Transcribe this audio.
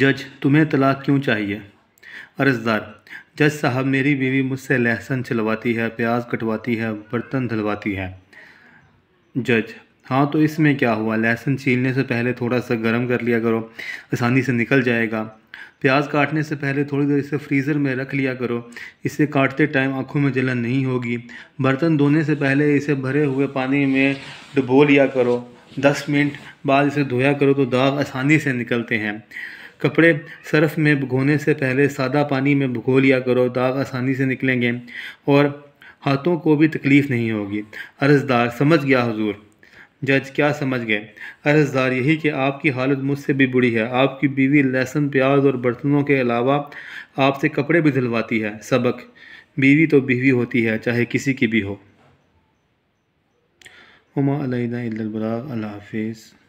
जज तुम्हें तलाक क्यों चाहिए अर्जदार जज साहब मेरी बीवी मुझसे लहसुन छिलवाती है प्याज कटवाती है बर्तन धलवाती है जज हाँ तो इसमें क्या हुआ लहसुन छीलने से पहले थोड़ा सा गर्म कर लिया करो आसानी से निकल जाएगा प्याज काटने से पहले थोड़ी देर इसे फ्रीज़र में रख लिया करो इसे काटते टाइम आँखों में जलन नहीं होगी बर्तन धोने से पहले इसे भरे हुए पानी में डुबो लिया करो दस मिनट बाद इसे धोया करो तो दाग आसानी से निकलते हैं कपड़े सर्फ में भिगोने से पहले सादा पानी में भिगो लिया करो दाग आसानी से निकलेंगे और हाथों को भी तकलीफ़ नहीं होगी अर्जदार समझ गया हजूर जज क्या समझ गए अर्जदार यही कि आपकी हालत मुझसे भी बुरी है आपकी बीवी लहसुन प्याज और बर्तनों के अलावा आपसे कपड़े भी धुलवाती है सबक बीवी तो बीवी होती है चाहे किसी की भी हो उमा अलबरा अल्लाह हाफिज़